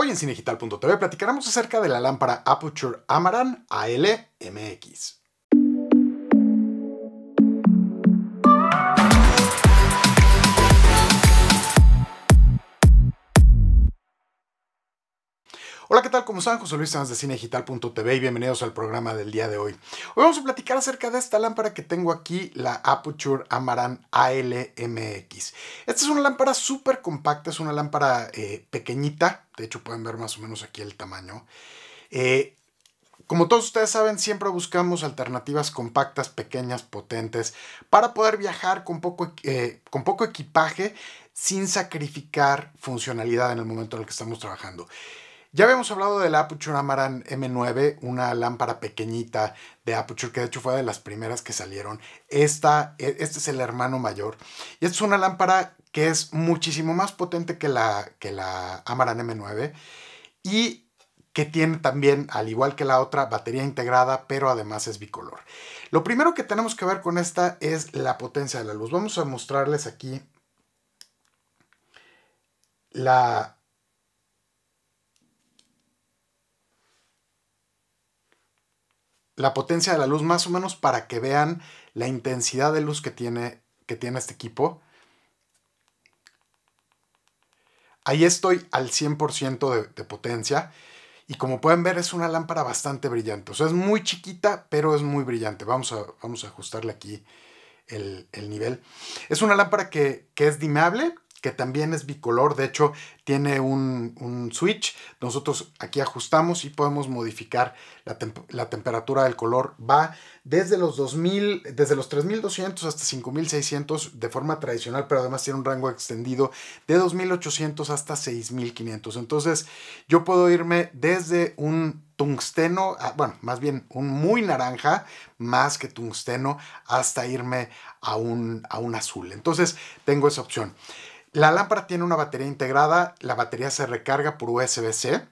Hoy en cinegital.tv platicaremos acerca de la lámpara Aputure Amaran ALMX. Hola, ¿qué tal? ¿Cómo están? José Luis Sanz de Cinedigital.tv y bienvenidos al programa del día de hoy. Hoy vamos a platicar acerca de esta lámpara que tengo aquí, la Aputure Amaran ALMX. Esta es una lámpara súper compacta, es una lámpara eh, pequeñita, de hecho pueden ver más o menos aquí el tamaño. Eh, como todos ustedes saben, siempre buscamos alternativas compactas, pequeñas, potentes, para poder viajar con poco, eh, con poco equipaje sin sacrificar funcionalidad en el momento en el que estamos trabajando. Ya habíamos hablado de la Aputure Amaran M9, una lámpara pequeñita de Aputure, que de hecho fue de las primeras que salieron. Esta, e, este es el hermano mayor. Y esta es una lámpara que es muchísimo más potente que la, que la Amaran M9 y que tiene también, al igual que la otra, batería integrada, pero además es bicolor. Lo primero que tenemos que ver con esta es la potencia de la luz. Vamos a mostrarles aquí la, la potencia de la luz más o menos para que vean la intensidad de luz que tiene, que tiene este equipo. Ahí estoy al 100% de, potencia y como pueden ver es una lámpara bastante brillante. O sea, es muy chiquita, pero es muy brillante. Vamos a, vamos a ajustarle aquí el, nivel. Es una lámpara que, que es dimeable, que también es bicolor, de hecho tiene un, switch, nosotros aquí ajustamos y podemos modificar la, temperatura del color, va desde los desde los 3200 hasta 5600 de forma tradicional, pero además tiene un rango extendido de 2800 hasta 6500, entonces yo puedo irme desde un tungsteno, ah, bueno, más bien un muy naranja, más que tungsteno, hasta irme a un, a un azul. Entonces tengo esa opción. La lámpara tiene una batería integrada, la batería se recarga por USB-C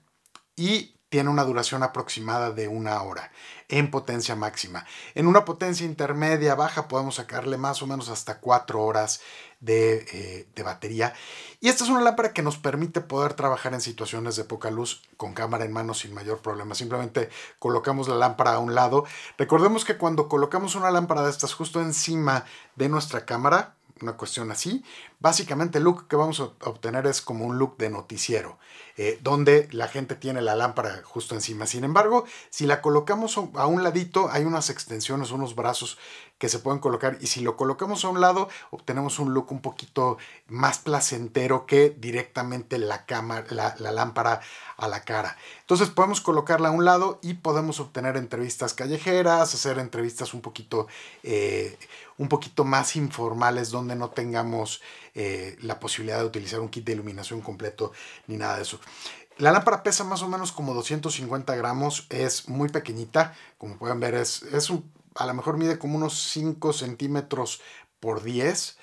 y tiene una duración aproximada de una hora en potencia máxima. En una potencia intermedia baja podemos sacarle más o menos hasta 4 horas de, eh, de, batería. Y esta es una lámpara que nos permite poder trabajar en situaciones de poca luz con cámara en mano sin mayor problema. Simplemente colocamos la lámpara a un lado. Recordemos que cuando colocamos una lámpara de estas justo encima de nuestra cámara, una cuestión así. Básicamente el look que vamos a obtener es como un look de noticiero, eh, donde la gente tiene la lámpara justo encima. Sin embargo, si la colocamos a un ladito, hay unas extensiones, unos brazos que se pueden colocar y si lo colocamos a un lado obtenemos un look un poquito más placentero que directamente la, cámara, la, lámpara a la cara. Entonces podemos colocarla a un lado y podemos obtener entrevistas callejeras, hacer entrevistas un poquito, eh, un poquito más informales donde no tengamos eh, la posibilidad de utilizar un kit de iluminación completo ni nada de eso. La lámpara pesa más o menos como 250 gramos, es muy pequeñita, como pueden ver es, es un a lo mejor mide como unos 5 centímetros por 10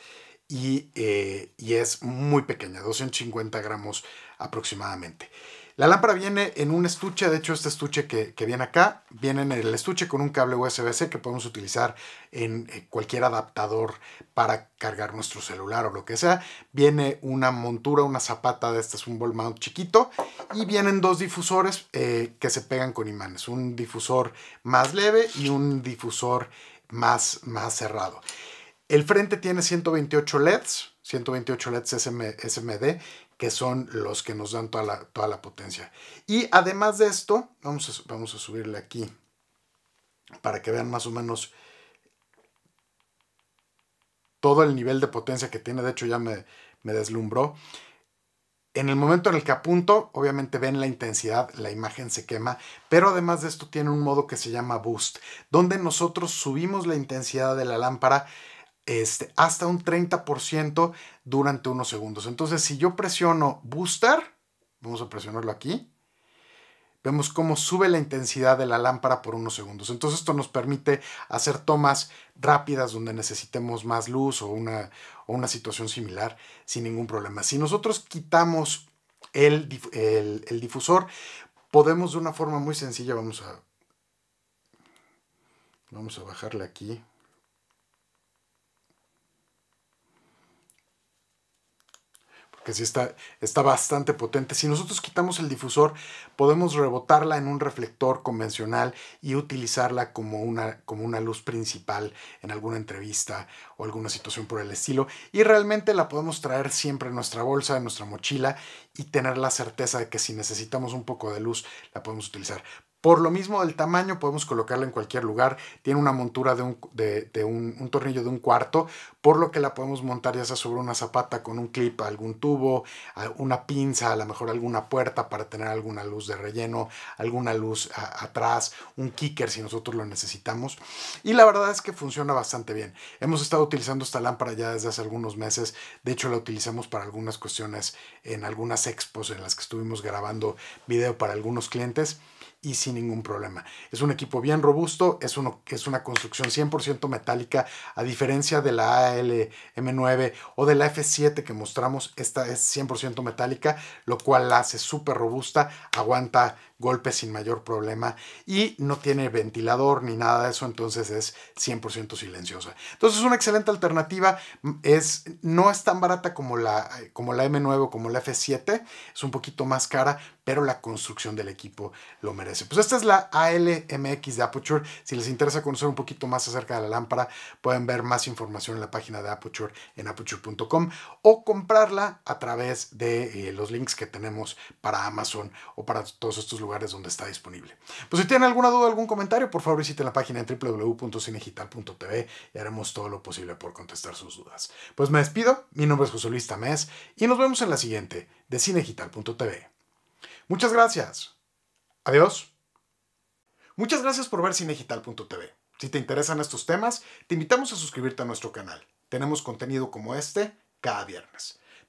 eh, y, es muy pequeña, 250 gramos aproximadamente. La lámpara viene en un estuche, de hecho este estuche que, viene acá, viene en el estuche con un cable USB-C que podemos utilizar en eh, cualquier adaptador para cargar nuestro celular o lo que sea. Viene una montura, una zapata de este es un ball mount chiquito y vienen dos difusores eh, que se pegan con imanes, un difusor más leve y un difusor más, más cerrado. El frente tiene 128 LEDs, 128 LEDs SMD que son los que nos dan toda la, toda la potencia. Y además de esto, vamos a, vamos a subirle aquí para que vean más o menos todo el nivel de potencia que tiene. De hecho, ya me, me deslumbró. En el momento en el que apunto, obviamente ven la intensidad, la imagen se quema, pero además de esto tiene un modo que se llama boost, donde nosotros subimos la intensidad de la lámpara este, hasta un 30% durante unos segundos. Entonces, si yo presiono booster, vamos a presionarlo aquí, vemos cómo sube la intensidad de la lámpara por unos segundos. Entonces esto nos permite hacer tomas rápidas donde necesitemos más luz o una, situación similar sin ningún problema. Si nosotros quitamos el, el difusor, podemos de una forma muy sencilla, vamos a, vamos a bajarle aquí que sí está, está bastante potente. Si nosotros quitamos el difusor, podemos rebotarla en un reflector convencional y utilizarla como una, como una luz principal en alguna entrevista o alguna situación por el estilo. Y realmente la podemos traer siempre en nuestra bolsa, en nuestra mochila y tener la certeza de que si necesitamos un poco de luz, la podemos utilizar. Por lo mismo del tamaño, podemos colocarla en cualquier lugar. Tiene una montura de, un, tornillo de un cuarto, por lo que la podemos montar ya sea sobre una zapata con un clip, algún tubo, una pinza, a lo mejor alguna puerta para tener alguna luz de relleno, alguna luz atrás, un kicker si nosotros lo necesitamos. Y la verdad es que funciona bastante bien. Hemos estado utilizando esta lámpara ya desde hace algunos meses. De hecho, la utilizamos para algunas cuestiones en algunas expos en las que estuvimos grabando video para algunos clientes y sin ningún problema. Es un equipo bien robusto, es, uno, es una construcción 100% metálica, a diferencia de la ALM9 o de la F7 que mostramos, esta es 100% metálica, lo cual la hace súper robusta, aguanta golpe sin mayor problema y no tiene ventilador ni nada de eso, entonces es 100% silenciosa. Entonces es una excelente alternativa, es, no es tan barata como la, como la M9 o como la F7, es un poquito más cara, pero la construcción del equipo lo merece. Pues esta es la ALMX de Aputure, si les interesa conocer un poquito más acerca de la lámpara, pueden ver más información en la página de Aputure en aputure.com o comprarla a través de eh, los links que tenemos para Amazon o para todos estos lugares lugares donde está disponible. Pues si tienen alguna duda, o algún comentario, por favor visiten la página en www.cinegital.tv y haremos todo lo posible por contestar sus dudas. Pues me despido, mi nombre es José Luis Tamés y nos vemos en la siguiente de cinegital.tv. Muchas gracias. Adiós. Muchas gracias por ver cinegital.tv. Si te interesan estos temas, te invitamos a suscribirte a nuestro canal. Tenemos contenido como este cada viernes.